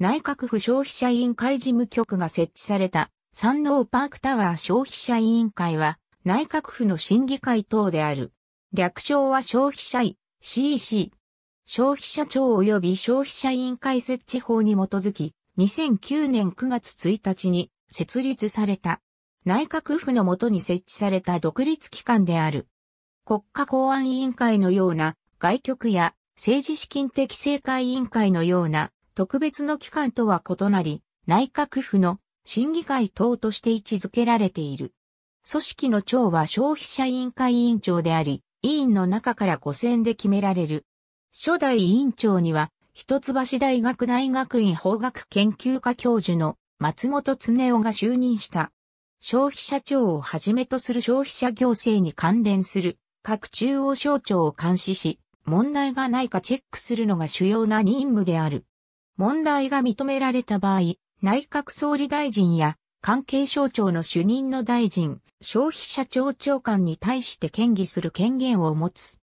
内閣府消費者委員会事務局が設置された山王パークタワー消費者委員会は内閣府の審議会等である。略称は消費者委 CEC。消費者庁及び消費者委員会設置法に基づき2009年9月1日に設立された。内閣府のもとに設置された独立機関である。国家公安委員会のような外局や政治資金適正会委員会のような特別の機関とは異なり、内閣府の審議会等として位置づけられている。組織の長は消費者委員会委員長であり、委員の中から5選で決められる。初代委員長には、一橋大学大学院法学研究科教授の松本恒夫が就任した。消費者庁をはじめとする消費者行政に関連する各中央省庁を監視し、問題がないかチェックするのが主要な任務である。問題が認められた場合、内閣総理大臣や関係省庁の主任の大臣、消費者庁長官に対して権威する権限を持つ。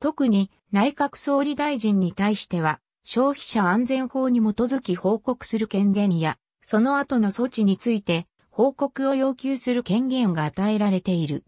特に内閣総理大臣に対しては、消費者安全法に基づき報告する権限や、その後の措置について報告を要求する権限が与えられている。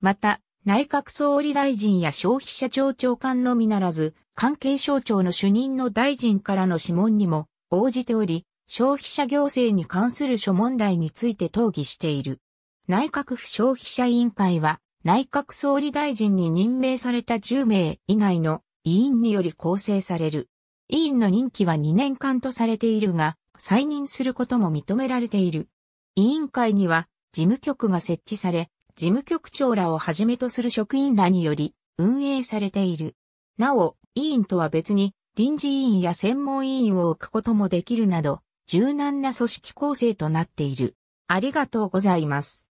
また、内閣総理大臣や消費者庁長官のみならず、関係省庁の主任の大臣からの諮問にも応じており、消費者行政に関する諸問題について討議している。内閣府消費者委員会は、内閣総理大臣に任命された10名以内の委員により構成される。委員の任期は2年間とされているが、再任することも認められている。委員会には事務局が設置され、事務局長らをはじめとする職員らにより運営されている。なお、委員とは別に臨時委員や専門委員を置くこともできるなど、柔軟な組織構成となっている。ありがとうございます。